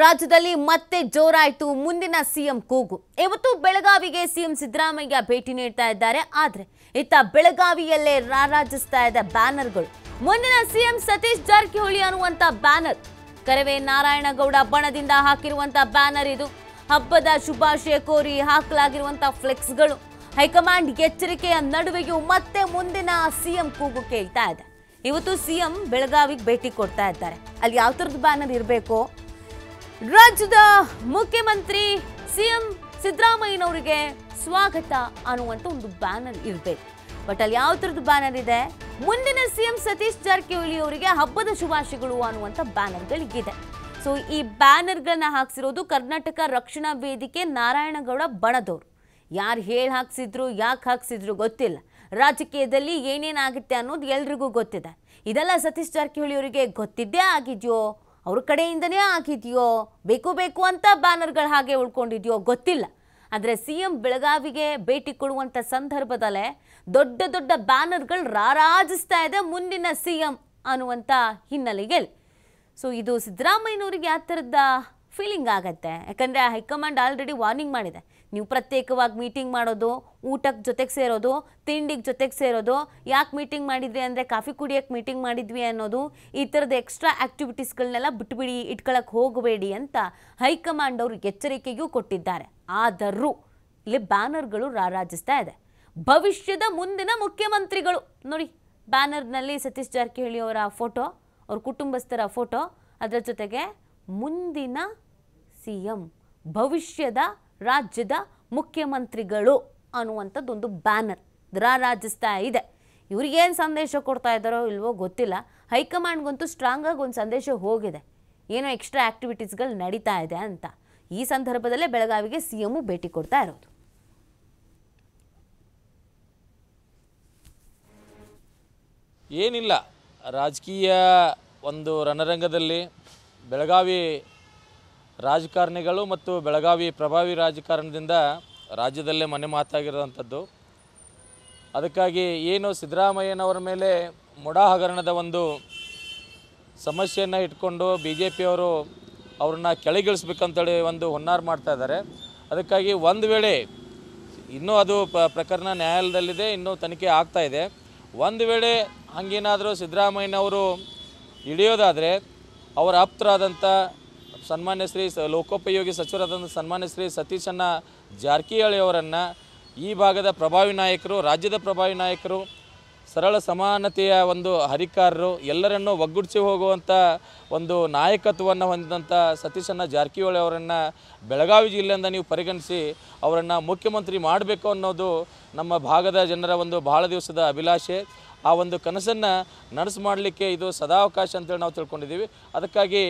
ರಾಜ್ಯದಲ್ಲಿ ಮತ್ತೆ ಜೋರಾಯಿತು ಮುಂದಿನ ಸಿಎಂ ಕೂಗು ಇವತ್ತು ಬೆಳಗಾವಿಗೆ ಸಿಎಂ ಸಿದ್ದರಾಮಯ್ಯ ಭೇಟಿ ನೀಡ್ತಾ ಇದ್ದಾರೆ ಆದ್ರೆ ಇತ್ತ ಬೆಳಗಾವಿಯಲ್ಲೇ ರಾರಾಜಿಸ್ತಾ ಇದೆ ಬ್ಯಾನರ್ಗಳು ಮುಂದಿನ ಸಿಎಂ ಸತೀಶ್ ಜಾರಕಿಹೊಳಿ ಅನ್ನುವಂತ ಬ್ಯಾನರ್ ಕರವೇ ನಾರಾಯಣಗೌಡ ಬಣದಿಂದ ಹಾಕಿರುವಂತ ಬ್ಯಾನರ್ ಇದು ಹಬ್ಬದ ಶುಭಾಶಯ ಕೋರಿ ಹಾಕಲಾಗಿರುವಂತ ಫ್ಲೆಕ್ಸ್ಗಳು ಹೈಕಮಾಂಡ್ ಎಚ್ಚರಿಕೆಯ ನಡುವೆಯೂ ಮತ್ತೆ ಮುಂದಿನ ಸಿಎಂ ಕೂಗು ಕೇಳ್ತಾ ಇದೆ ಇವತ್ತು ಸಿಎಂ ಬೆಳಗಾವಿಗೆ ಭೇಟಿ ಕೊಡ್ತಾ ಇದ್ದಾರೆ ಅಲ್ಲಿ ಯಾವ ಥರದ ಬ್ಯಾನರ್ ಇರಬೇಕು ರಾಜ್ಯದ ಮುಖ್ಯಮಂತ್ರಿ ಸಿಎಂ ಸಿದ್ದರಾಮಯ್ಯನವರಿಗೆ ಸ್ವಾಗತ ಅನ್ನುವಂಥ ಒಂದು ಬ್ಯಾನರ್ ಇರಬೇಕು ಬಟ್ ಅಲ್ಲಿ ಯಾವ ಥರದ ಬ್ಯಾನರ್ ಇದೆ ಮುಂದಿನ ಸಿಎಂ ಸತೀಶ್ ಜಾರಕಿಹೊಳಿ ಅವರಿಗೆ ಹಬ್ಬದ ಶುಭಾಶಯಗಳು ಅನ್ನುವಂಥ ಬ್ಯಾನರ್ಗಳಿಗಿದೆ ಸೊ ಈ ಬ್ಯಾನರ್ಗಳನ್ನ ಹಾಕ್ಸಿರೋದು ಕರ್ನಾಟಕ ರಕ್ಷಣಾ ವೇದಿಕೆ ನಾರಾಯಣಗೌಡ ಬಣದವರು ಯಾರು ಹೇಳಿ ಹಾಕ್ಸಿದ್ರು ಯಾಕೆ ಹಾಕ್ಸಿದ್ರು ಗೊತ್ತಿಲ್ಲ ರಾಜಕೀಯದಲ್ಲಿ ಏನೇನಾಗುತ್ತೆ ಅನ್ನೋದು ಎಲ್ರಿಗೂ ಗೊತ್ತಿದೆ ಇದೆಲ್ಲ ಸತೀಶ್ ಜಾರಕಿಹೊಳಿ ಅವರಿಗೆ ಗೊತ್ತಿದ್ದೇ ಆಗಿದೆಯೋ ಅವ್ರ ಕಡೆಯಿಂದನೇ ಆಗಿದೆಯೋ ಬೇಕು ಬೇಕು ಅಂತ ಬ್ಯಾನರ್ಗಳು ಹಾಗೆ ಉಳ್ಕೊಂಡಿದೆಯೋ ಗೊತ್ತಿಲ್ಲ ಆದರೆ ಸಿ ಎಂ ಬೆಳಗಾವಿಗೆ ಭೇಟಿ ಕೊಡುವಂಥ ಸಂದರ್ಭದಲ್ಲೇ ದೊಡ್ಡ ದೊಡ್ಡ ಬ್ಯಾನರ್ಗಳು ರಾರಾಜಿಸ್ತಾ ಇದೆ ಮುಂದಿನ ಸಿ ಎಂ ಅನ್ನುವಂಥ ಹಿನ್ನೆಲೆಗೆ ಸೊ ಇದು ಸಿದ್ದರಾಮಯ್ಯನವ್ರಿಗೆ ಆ ಥರದ ಫೀಲಿಂಗ್ ಆಗತ್ತೆ ಯಾಕಂದರೆ ಹೈಕಮಾಂಡ್ ಆಲ್ರೆಡಿ ವಾರ್ನಿಂಗ್ ಮಾಡಿದೆ ನೀವು ಪ್ರತ್ಯೇಕವಾಗಿ ಮೀಟಿಂಗ್ ಮಾಡೋದು ಊಟಕ್ಕೆ ಜೊತೆಗೆ ಸೇರೋದು ತಿಂಡಿಗೆ ಜೊತೆಗೆ ಸೇರೋದು ಯಾಕೆ ಮೀಟಿಂಗ್ ಮಾಡಿದ್ವಿ ಅಂದರೆ ಕಾಫಿ ಕುಡಿಯೋಕ್ಕೆ ಮೀಟಿಂಗ್ ಮಾಡಿದ್ವಿ ಅನ್ನೋದು ಈ ಥರದ ಎಕ್ಸ್ಟ್ರಾ ಆ್ಯಕ್ಟಿವಿಟೀಸ್ಗಳನ್ನೆಲ್ಲ ಬಿಟ್ಬಿಡಿ ಇಟ್ಕೊಳ್ಳೋಕ್ಕೆ ಹೋಗಬೇಡಿ ಅಂತ ಹೈಕಮಾಂಡ್ ಅವರು ಎಚ್ಚರಿಕೆಗೂ ಕೊಟ್ಟಿದ್ದಾರೆ ಆದರೂ ಇಲ್ಲಿ ಬ್ಯಾನರ್ಗಳು ರಾರಾಜಿಸ್ತಾ ಇದೆ ಭವಿಷ್ಯದ ಮುಂದಿನ ಮುಖ್ಯಮಂತ್ರಿಗಳು ನೋಡಿ ಬ್ಯಾನರ್ನಲ್ಲಿ ಸತೀಶ್ ಜಾರಕಿಹೊಳಿ ಅವರ ಫೋಟೋ ಅವ್ರ ಕುಟುಂಬಸ್ಥರ ಫೋಟೋ ಅದರ ಜೊತೆಗೆ ಮುಂದಿನ ಸಿ ಎಂ ಭವಿಷ್ಯದ ರಾಜ್ಯದ ಮುಖ್ಯಮಂತ್ರಿಗಳು ಅನ್ನುವಂಥದ್ದೊಂದು ಬ್ಯಾನರ್ ರಾರಾಜಿಸ್ತಾ ಇದೆ ಇವ್ರಿಗೇನು ಸಂದೇಶ ಕೊಡ್ತಾ ಇದ್ದಾರೋ ಇಲ್ವೋ ಗೊತ್ತಿಲ್ಲ ಹೈಕಮಾಂಡ್ಗಂತೂ ಸ್ಟ್ರಾಂಗಾಗಿ ಒಂದು ಸಂದೇಶ ಹೋಗಿದೆ ಏನೋ ಎಕ್ಸ್ಟ್ರಾ ಆ್ಯಕ್ಟಿವಿಟೀಸ್ಗಳು ನಡೀತಾ ಇದೆ ಅಂತ ಈ ಸಂದರ್ಭದಲ್ಲೇ ಬೆಳಗಾವಿಗೆ ಸಿ ಎಮ್ಮು ಭೇಟಿ ಕೊಡ್ತಾ ಇರೋದು ಏನಿಲ್ಲ ರಾಜಕೀಯ ಒಂದು ರಣರಂಗದಲ್ಲಿ ಬೆಳಗಾವಿ ರಾಜಕಾರಣಿಗಳು ಮತ್ತು ಬೆಳಗಾವಿ ಪ್ರಭಾವಿ ರಾಜಕಾರಣದಿಂದ ರಾಜ್ಯದಲ್ಲೇ ಮನೆ ಮಾತಾಗಿರುವಂಥದ್ದು ಅದಕ್ಕಾಗಿ ಏನು ಸಿದ್ದರಾಮಯ್ಯನವರ ಮೇಲೆ ಮೊಡ ಹಗರಣದ ಒಂದು ಸಮಸ್ಯೆಯನ್ನು ಇಟ್ಕೊಂಡು ಬಿ ಜೆ ಪಿಯವರು ಅವ್ರನ್ನ ಕೆಳಗಿಳಿಸ್ಬೇಕಂತೇಳಿ ಒಂದು ಹುನ್ನಾರ ಮಾಡ್ತಾ ಇದ್ದಾರೆ ಅದಕ್ಕಾಗಿ ಒಂದು ವೇಳೆ ಇನ್ನೂ ಅದು ಪ್ರಕರಣ ನ್ಯಾಯಾಲಯದಲ್ಲಿದೆ ಇನ್ನೂ ತನಿಖೆ ಆಗ್ತಾ ಇದೆ ಒಂದು ವೇಳೆ ಹಂಗೇನಾದರೂ ಸಿದ್ದರಾಮಯ್ಯನವರು ಇಳಿಯೋದಾದರೆ ಅವರ ಆಪ್ತರಾದಂಥ ಸನ್ಮಾನ್ಯ ಶ್ರೀ ಲೋಕೋಪಯೋಗಿ ಸಚಿವರಾದಂಥ ಸನ್ಮಾನ್ಯ ಶ್ರೀ ಸತೀಶಣ್ಣ ಜಾರಕಿಹೊಳಿ ಅವರನ್ನು ಈ ಭಾಗದ ಪ್ರಭಾವಿ ನಾಯಕರು ರಾಜ್ಯದ ಪ್ರಭಾವಿ ನಾಯಕರು ಸರಳ ಸಮಾನತೆಯ ಒಂದು ಹರಿಕಾರರು ಎಲ್ಲರನ್ನೂ ಒಗ್ಗೂಡಿಸಿ ಹೋಗುವಂಥ ಒಂದು ನಾಯಕತ್ವವನ್ನು ಹೊಂದಿದಂಥ ಸತೀಶಣ್ಣ ಜಾರಕಿಹೊಳಿ ಅವರನ್ನು ಬೆಳಗಾವಿ ಜಿಲ್ಲೆಯಿಂದ ನೀವು ಪರಿಗಣಿಸಿ ಅವರನ್ನು ಮುಖ್ಯಮಂತ್ರಿ ಮಾಡಬೇಕು ಅನ್ನೋದು ನಮ್ಮ ಭಾಗದ ಜನರ ಒಂದು ಬಹಳ ದಿವಸದ ಅಭಿಲಾಷೆ ಆ ಒಂದು ಕನಸನ್ನು ನನಸು ಮಾಡಲಿಕ್ಕೆ ಇದು ಸದಾವಕಾಶ ಅಂತೇಳಿ ನಾವು ತಿಳ್ಕೊಂಡಿದ್ದೀವಿ ಅದಕ್ಕಾಗಿ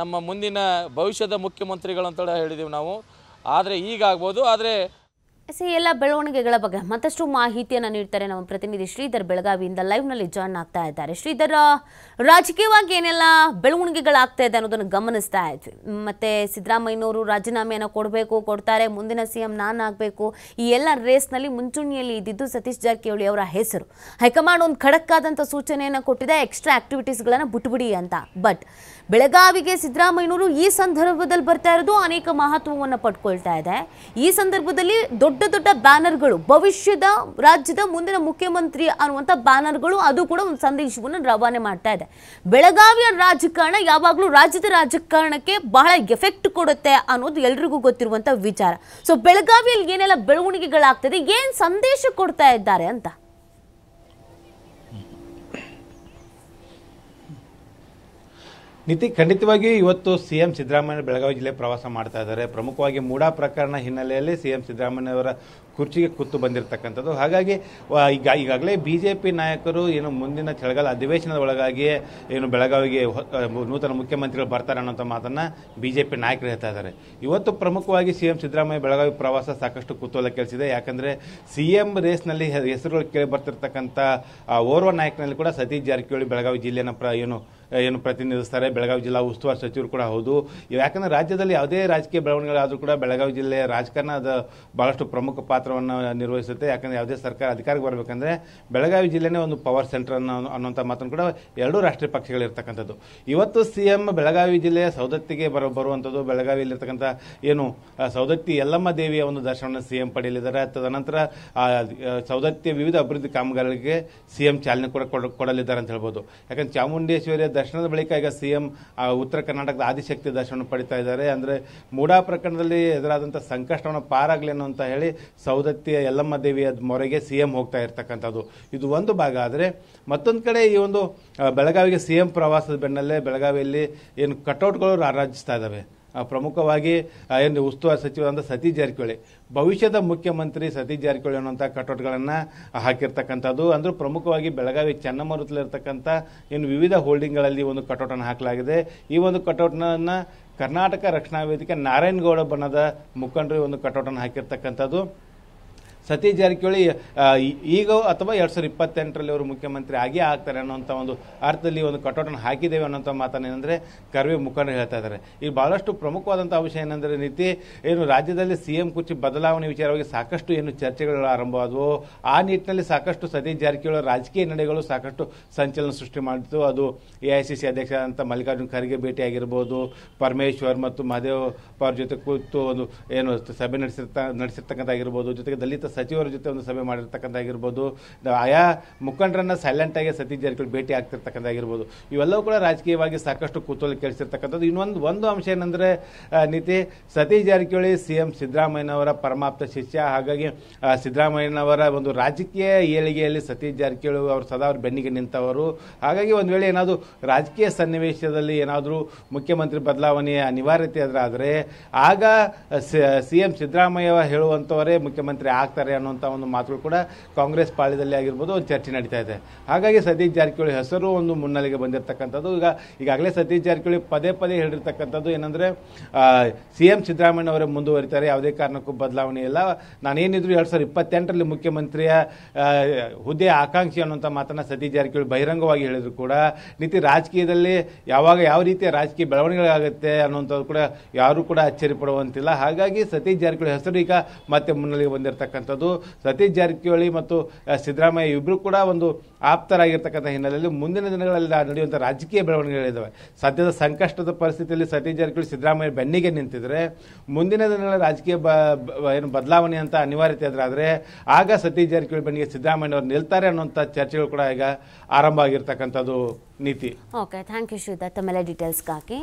ನಮ್ಮ ಮುಂದಿನ ಭವಿಷ್ಯದ ಮುಖ್ಯಮಂತ್ರಿಗಳು ಅಂತ ಹೇಳಿದೀವಿ ನಾವು ಆದರೆ ಈಗಾಗ್ಬೋದು ಆದರೆ ಸಿ ಎಲ್ಲ ಬೆಳವಣಿಗೆಗಳ ಬಗ್ಗೆ ಮತ್ತಷ್ಟು ಮಾಹಿತಿಯನ್ನು ನೀಡ್ತಾರೆ ನಮ್ಮ ಪ್ರತಿನಿಧಿ ಶ್ರೀಧರ್ ಬೆಳಗಾವಿಯಿಂದ ಲೈವ್ನಲ್ಲಿ ಜಾಯ್ನ್ ಆಗ್ತಾ ಇದ್ದಾರೆ ಶ್ರೀಧರ್ ರಾಜಕೀಯವಾಗಿ ಏನೆಲ್ಲ ಬೆಳವಣಿಗೆಗಳಾಗ್ತಾ ಇದೆ ಅನ್ನೋದನ್ನು ಗಮನಿಸ್ತಾ ಇದ್ವಿ ಮತ್ತೆ ಸಿದ್ದರಾಮಯ್ಯನವರು ರಾಜೀನಾಮೆಯನ್ನು ಕೊಡಬೇಕು ಕೊಡ್ತಾರೆ ಮುಂದಿನ ಸಿ ಎಂ ಆಗಬೇಕು ಈ ಎಲ್ಲ ರೇಸ್ನಲ್ಲಿ ಮುಂಚೂಣಿಯಲ್ಲಿ ಇದ್ದಿದ್ದು ಸತೀಶ್ ಜಾರಕಿಹೊಳಿ ಅವರ ಹೆಸರು ಹೈಕಮಾಂಡ್ ಒಂದು ಖಡಕ್ಕಾದಂಥ ಸೂಚನೆಯನ್ನು ಕೊಟ್ಟಿದೆ ಎಕ್ಸ್ಟ್ರಾ ಆಕ್ಟಿವಿಟೀಸ್ಗಳನ್ನು ಬಿಟ್ಬಿಡಿ ಅಂತ ಬಟ್ ಬೆಳಗಾವಿಗೆ ಸಿದ್ದರಾಮಯ್ಯನವರು ಈ ಸಂದರ್ಭದಲ್ಲಿ ಬರ್ತಾ ಇರೋದು ಅನೇಕ ಮಹತ್ವವನ್ನು ಪಡ್ಕೊಳ್ತಾ ಇದೆ ಈ ಸಂದರ್ಭದಲ್ಲಿ ದೊಡ್ಡ ದೊಡ್ಡ ಬ್ಯಾನರ್ಗಳು ಭವಿಷ್ಯದ ರಾಜ್ಯದ ಮುಂದಿನ ಮುಖ್ಯಮಂತ್ರಿ ಅನ್ನುವಂಥ ಬ್ಯಾನರ್ಗಳು ಅದು ಕೂಡ ಒಂದು ಸಂದೇಶವನ್ನು ರವಾನೆ ಮಾಡ್ತಾ ಇದೆ ಬೆಳಗಾವಿಯ ರಾಜಕಾರಣ ಯಾವಾಗಲೂ ರಾಜ್ಯದ ರಾಜಕಾರಣಕ್ಕೆ ಬಹಳ ಎಫೆಕ್ಟ್ ಕೊಡುತ್ತೆ ಅನ್ನೋದು ಎಲ್ರಿಗೂ ಗೊತ್ತಿರುವಂಥ ವಿಚಾರ ಸೊ ಬೆಳಗಾವಿಯಲ್ಲಿ ಏನೆಲ್ಲ ಬೆಳವಣಿಗೆಗಳಾಗ್ತದೆ ಏನು ಸಂದೇಶ ಕೊಡ್ತಾ ಇದ್ದಾರೆ ಅಂತ ನಿತಿ ಖಂಡಿತವಾಗಿ ಇವತ್ತು ಸಿ ಎಂ ಸಿದ್ದರಾಮಯ್ಯ ಬೆಳಗಾವಿ ಜಿಲ್ಲೆ ಪ್ರವಾಸ ಮಾಡ್ತಾ ಇದ್ದಾರೆ ಪ್ರಮುಖವಾಗಿ ಮೂಡಾ ಪ್ರಕರಣ ಹಿನ್ನೆಲೆಯಲ್ಲಿ ಸಿ ಎಂ ಸಿದ್ದರಾಮಯ್ಯವರ ಕುರ್ಚಿಗೆ ಕೂತು ಬಂದಿರತಕ್ಕಂಥದ್ದು ಹಾಗಾಗಿ ಈಗ ಈಗಾಗಲೇ ಬಿ ಜೆ ಪಿ ನಾಯಕರು ಏನು ಮುಂದಿನ ಚಳಗಾಲ ಅಧಿವೇಶನದ ಒಳಗಾಗಿಯೇ ಏನು ಬೆಳಗಾವಿಗೆ ನೂತನ ಮುಖ್ಯಮಂತ್ರಿಗಳು ಬರ್ತಾರೆ ಅನ್ನೋಂಥ ಮಾತನ್ನು ಬಿ ಜೆ ಪಿ ನಾಯಕರು ಹೇಳ್ತಾ ಇದ್ದಾರೆ ಇವತ್ತು ಪ್ರಮುಖವಾಗಿ ಸಿ ಎಂ ಸಿದ್ದರಾಮಯ್ಯ ಬೆಳಗಾವಿ ಪ್ರವಾಸ ಸಾಕಷ್ಟು ಕುತೂಹಲ ಕೆಲಸಿದೆ ಯಾಕಂದರೆ ಸಿ ಎಂ ರೇಸ್ನಲ್ಲಿ ಹೆಸರುಗಳು ಕೇಳಿ ಬರ್ತಿರ್ತಕ್ಕಂಥ ಓರ್ವ ನಾಯಕನಲ್ಲಿ ಕೂಡ ಸತೀಶ್ ಜಾರಕಿಹೊಳಿ ಬೆಳಗಾವಿ ಜಿಲ್ಲೆಯ ಪ್ರ ಏನು ಏನು ಪ್ರತಿನಿಧಿಸ್ತಾರೆ ಬೆಳಗಾವಿ ಜಿಲ್ಲಾ ಉಸ್ತುವಾರಿ ಸಚಿವರು ಕೂಡ ಹೌದು ಯಾಕಂದರೆ ರಾಜ್ಯದಲ್ಲಿ ಯಾವುದೇ ರಾಜಕೀಯ ಬೆಳವಣಿಗೆಗಳಾದರೂ ಕೂಡ ಬೆಳಗಾವಿ ಜಿಲ್ಲೆಯ ರಾಜಕಾರಣ ಅದು ಭಾಳಷ್ಟು ಪ್ರಮುಖ ಪಾತ್ರವನ್ನು ನಿರ್ವಹಿಸುತ್ತೆ ಯಾಕಂದರೆ ಯಾವುದೇ ಸರ್ಕಾರ ಅಧಿಕಾರಕ್ಕೆ ಬರಬೇಕಂದ್ರೆ ಬೆಳಗಾವಿ ಜಿಲ್ಲೆನೇ ಒಂದು ಪವರ್ ಸೆಂಟರ್ ಅನ್ನೋ ಅನ್ನೋಂಥ ಮಾತನ್ನು ಕೂಡ ಎರಡೂ ರಾಷ್ಟ್ರೀಯ ಪಕ್ಷಗಳಿರ್ತಕ್ಕಂಥದ್ದು ಇವತ್ತು ಸಿ ಎಂ ಬೆಳಗಾವಿ ಜಿಲ್ಲೆಯ ಸೌದತ್ತಿಗೆ ಬರೋ ಬರುವಂಥದ್ದು ಬೆಳಗಾವಿಯಲ್ಲಿರ್ತಕ್ಕಂಥ ಏನು ಸೌದತ್ತಿ ಯಲ್ಲಮ್ಮ ದೇವಿಯ ಒಂದು ದರ್ಶನವನ್ನು ಸಿ ಎಂ ಪಡೆಯಲಿದ್ದಾರೆ ತದನಂತರ ಸೌದತ್ತಿಯ ವಿವಿಧ ಅಭಿವೃದ್ಧಿ ಕಾಮಗಾರಿಗಳಿಗೆ ಸಿ ಎಂ ಚಾಲನೆ ಕೂಡ ಕೊಡಲಿದ್ದಾರೆ ಅಂತ ಹೇಳ್ಬೋದು ಯಾಕಂದ್ರೆ ಚಾಮುಂಡೇಶ್ವರಿಯ ದರ್ಶನದ ಬಳಿಕ ಈಗ ಸಿಎಂ ಉತ್ತರ ಕರ್ನಾಟಕದ ಆದಿಶಕ್ತಿ ದರ್ಶನ ಪಡಿತಾ ಇದ್ದಾರೆ ಅಂದರೆ ಮೂಡಾ ಪ್ರಕರಣದಲ್ಲಿ ಎದುರಾದಂಥ ಸಂಕಷ್ಟವನ್ನು ಪಾರಾಗಲೇನು ಅಂತ ಹೇಳಿ ಸೌದತ್ತಿಯ ಯಲ್ಲಮ್ಮ ದೇವಿಯ ಮೊರೆಗೆ ಸಿಎಂ ಹೋಗ್ತಾ ಇರ್ತಕ್ಕಂಥದ್ದು ಇದು ಒಂದು ಭಾಗ ಆದರೆ ಮತ್ತೊಂದು ಕಡೆ ಈ ಒಂದು ಬೆಳಗಾವಿಗೆ ಸಿಎಂ ಪ್ರವಾಸದ ಬೆನ್ನಲ್ಲೇ ಬೆಳಗಾವಿಯಲ್ಲಿ ಏನು ಕಟೌಟ್ಗಳು ರಾರಾಜಿಸ್ತಾ ಇದ್ದಾವೆ ಪ್ರಮುಖವಾಗಿ ಏನು ಉಸ್ತುವಾರಿ ಸಚಿವರಾದ ಸತೀಶ್ ಜಾರಕಿಹೊಳಿ ಭವಿಷ್ಯದ ಮುಖ್ಯಮಂತ್ರಿ ಸತೀಶ್ ಜಾರಕಿಹೊಳಿ ಅನ್ನುವಂಥ ಕಟೌಟ್ಗಳನ್ನು ಹಾಕಿರ್ತಕ್ಕಂಥದ್ದು ಅಂದರೆ ಪ್ರಮುಖವಾಗಿ ಬೆಳಗಾವಿ ಚನ್ನಮರುತ್ತಲಿರ್ತಕ್ಕಂಥ ಏನು ವಿವಿಧ ಹೋಲ್ಡಿಂಗ್ಗಳಲ್ಲಿ ಒಂದು ಕಟೌಟನ್ನು ಹಾಕಲಾಗಿದೆ ಈ ಒಂದು ಕಟೌಟನ್ನು ಕರ್ನಾಟಕ ರಕ್ಷಣಾ ವೇದಿಕೆ ನಾರಾಯಣಗೌಡ ಬಣ್ಣದ ಮುಖಂಡರು ಒಂದು ಕಟೌಟನ್ನು ಹಾಕಿರ್ತಕ್ಕಂಥದ್ದು ಸತೀಶ್ ಜಾರಕಿಹೊಳಿ ಈಗ ಅಥವಾ ಎರಡು ಸಾವಿರದ ಇಪ್ಪತ್ತೆಂಟರಲ್ಲಿ ಅವರು ಮುಖ್ಯಮಂತ್ರಿ ಆಗಿಯೇ ಆಗ್ತಾರೆ ಅನ್ನೋಂಥ ಒಂದು ಅರ್ಥದಲ್ಲಿ ಒಂದು ಕಟೋಟನ ಹಾಕಿದ್ದೇವೆ ಅನ್ನೋಂಥ ಮಾತನ್ನು ಏನಂದರೆ ಕರ್ವೆ ಮುಖಂಡರು ಹೇಳ್ತಾ ಇದ್ದಾರೆ ಈ ಭಾಳಷ್ಟು ಪ್ರಮುಖವಾದಂಥ ವಿಷಯ ಏನಂದರೆ ನೀತಿ ಏನು ರಾಜ್ಯದಲ್ಲಿ ಸಿ ಎಂ ಕುರ್ಚಿ ಬದಲಾವಣೆ ವಿಚಾರವಾಗಿ ಸಾಕಷ್ಟು ಏನು ಚರ್ಚೆಗಳು ಆರಂಭವಾದವು ಆ ನಿಟ್ಟಿನಲ್ಲಿ ಸಾಕಷ್ಟು ಸತೀಶ್ ಜಾರಕಿಹೊಳಿ ರಾಜಕೀಯ ನಡೆಗಳು ಸಾಕಷ್ಟು ಸಂಚಲನ ಸೃಷ್ಟಿ ಮಾಡಿತು ಅದು ಎ ಐ ಸಿ ಸಿ ಅಧ್ಯಕ್ಷರಾದಂಥ ಮಲ್ಲಿಕಾರ್ಜುನ್ ಖರ್ಗೆ ಆಗಿರ್ಬೋದು ಪರಮೇಶ್ವರ್ ಮತ್ತು ಮಹದೇವ್ ಅವ್ರ ಜೊತೆ ಕೂತು ಒಂದು ಏನು ಸಭೆ ನಡೆಸಿರ್ತ ನಡೆಸಿರ್ತಕ್ಕಂಥ ಆಗಿರ್ಬೋದು ಜೊತೆಗೆ ದಲಿತ ಸಚಿವರ ಜೊತೆ ಒಂದು ಸಭೆ ಮಾಡಿರ್ತಕ್ಕಂಥದ್ದಾಗಿರ್ಬೋದು ಆಯಾ ಸೈಲೆಂಟ್ ಆಗಿ ಸತೀಶ್ ಜಾರಕಿಹೊಳಿ ಭೇಟಿ ಆಗಿರ್ಬೋದು ಇವೆಲ್ಲವೂ ಕೂಡ ರಾಜಕೀಯವಾಗಿ ಸಾಕಷ್ಟು ಕುತೂಹಲ ಕೇಳಿಸಿರ್ತಕ್ಕಂಥದ್ದು ಇನ್ನೊಂದು ಒಂದು ಅಂಶ ಏನಂದ್ರೆ ನೀತಿ ಸತೀಶ್ ಜಾರಕಿಹೊಳಿ ಸಿ ಎಂ ಸಿದ್ದರಾಮಯ್ಯನವರ ಪರಮಾಪ್ತ ಶಿಷ್ಯ ಹಾಗಾಗಿ ಸಿದ್ದರಾಮಯ್ಯನವರ ಒಂದು ರಾಜಕೀಯ ಏಳಿಗೆಯಲ್ಲಿ ಸತೀಶ್ ಜಾರಕಿಹೊಳಿ ಅವರು ಸದಾ ಅವ್ರ ಬೆನ್ನಿಗೆ ನಿಂತವರು ಹಾಗಾಗಿ ಒಂದು ವೇಳೆ ಏನಾದರೂ ರಾಜಕೀಯ ಸನ್ನಿವೇಶದಲ್ಲಿ ಏನಾದರೂ ಮುಖ್ಯಮಂತ್ರಿ ಬದಲಾವಣೆಯ ಅನಿವಾರ್ಯತೆ ಆದರೆ ಆಗ ಸಿ ಎಂ ಸಿದ್ದರಾಮಯ್ಯ ಹೇಳುವಂಥವರೇ ಮುಖ್ಯಮಂತ್ರಿ ಆಗ್ತಾರೆ ಮಾಡ್ತಾರೆ ಅನ್ನೋಂಥ ಒಂದು ಮಾತುಗಳು ಕೂಡ ಕಾಂಗ್ರೆಸ್ ಪಾಳ್ಯದಲ್ಲಿ ಆಗಿರ್ಬೋದು ಒಂದು ಚರ್ಚೆ ನಡೀತಾ ಇದೆ ಹಾಗಾಗಿ ಸತೀಶ್ ಜಾರಕಿಹೊಳಿ ಹೆಸರು ಒಂದು ಮುನ್ನೆಲೆಗೆ ಬಂದಿರತಕ್ಕಂಥದ್ದು ಈಗ ಈಗಾಗಲೇ ಸತೀಶ್ ಜಾರಕಿಹೊಳಿ ಪದೇ ಪದೇ ಹೇಳಿರ್ತಕ್ಕಂಥದ್ದು ಏನಂದರೆ ಸಿ ಎಂ ಅವರೇ ಮುಂದುವರಿತಾರೆ ಯಾವುದೇ ಕಾರಣಕ್ಕೂ ಬದಲಾವಣೆ ಇಲ್ಲ ನಾನೇನಿದ್ರು ಎರಡು ಸಾವಿರದ ಇಪ್ಪತ್ತೆಂಟರಲ್ಲಿ ಮುಖ್ಯಮಂತ್ರಿಯ ಹುದ್ದೆ ಆಕಾಂಕ್ಷಿ ಅನ್ನುವಂಥ ಮಾತನ್ನು ಸತೀಶ್ ಜಾರಕಿಹೊಳಿ ಬಹಿರಂಗವಾಗಿ ಹೇಳಿದ್ರು ಕೂಡ ನಿತಿ ರಾಜಕೀಯದಲ್ಲಿ ಯಾವಾಗ ಯಾವ ರೀತಿಯ ರಾಜಕೀಯ ಬೆಳವಣಿಗೆಗಳಾಗುತ್ತೆ ಅನ್ನುವಂಥದ್ದು ಕೂಡ ಯಾರೂ ಕೂಡ ಅಚ್ಚರಿ ಪಡುವಂತಿಲ್ಲ ಹಾಗಾಗಿ ಸತೀಶ್ ಜಾರಕಿಹೊಳಿ ಹೆಸರು ಈಗ ಮತ್ತೆ ಮುನ್ನೆಲೆಗೆ ಬಂದಿರತಕ್ಕಂಥ ಇರ್ತಕ್ಕಂಥದ್ದು ಸತೀಶ್ ಜಾರಕಿಹೊಳಿ ಮತ್ತು ಸಿದ್ದರಾಮಯ್ಯ ಇಬ್ಬರು ಕೂಡ ಒಂದು ಆಪ್ತರಾಗಿರ್ತಕ್ಕಂಥ ಹಿನ್ನೆಲೆಯಲ್ಲಿ ಮುಂದಿನ ದಿನಗಳಲ್ಲಿ ನಡೆಯುವಂಥ ರಾಜಕೀಯ ಬೆಳವಣಿಗೆಗಳಿದ್ದಾವೆ ಸದ್ಯದ ಸಂಕಷ್ಟದ ಪರಿಸ್ಥಿತಿಯಲ್ಲಿ ಸತೀಶ್ ಜಾರಕಿಹೊಳಿ ಸಿದ್ದರಾಮಯ್ಯ ಬೆನ್ನಿಗೆ ನಿಂತಿದ್ರೆ ಮುಂದಿನ ದಿನಗಳ ರಾಜಕೀಯ ಏನು ಬದಲಾವಣೆ ಅಂತ ಅನಿವಾರ್ಯತೆ ಆದರೆ ಆಗ ಸತೀಶ್ ಜಾರಕಿಹೊಳಿ ಬೆನ್ನಿಗೆ ಅವರು ನಿಲ್ತಾರೆ ಅನ್ನುವಂಥ ಚರ್ಚೆಗಳು ಕೂಡ ಈಗ ಆರಂಭ ಆಗಿರ್ತಕ್ಕಂಥದ್ದು ನೀತಿ ಓಕೆ ಥ್ಯಾಂಕ್ ಯು ತಮ್ಮೆಲ್ಲ ಡೀಟೇಲ್ಸ್ಗಾಗಿ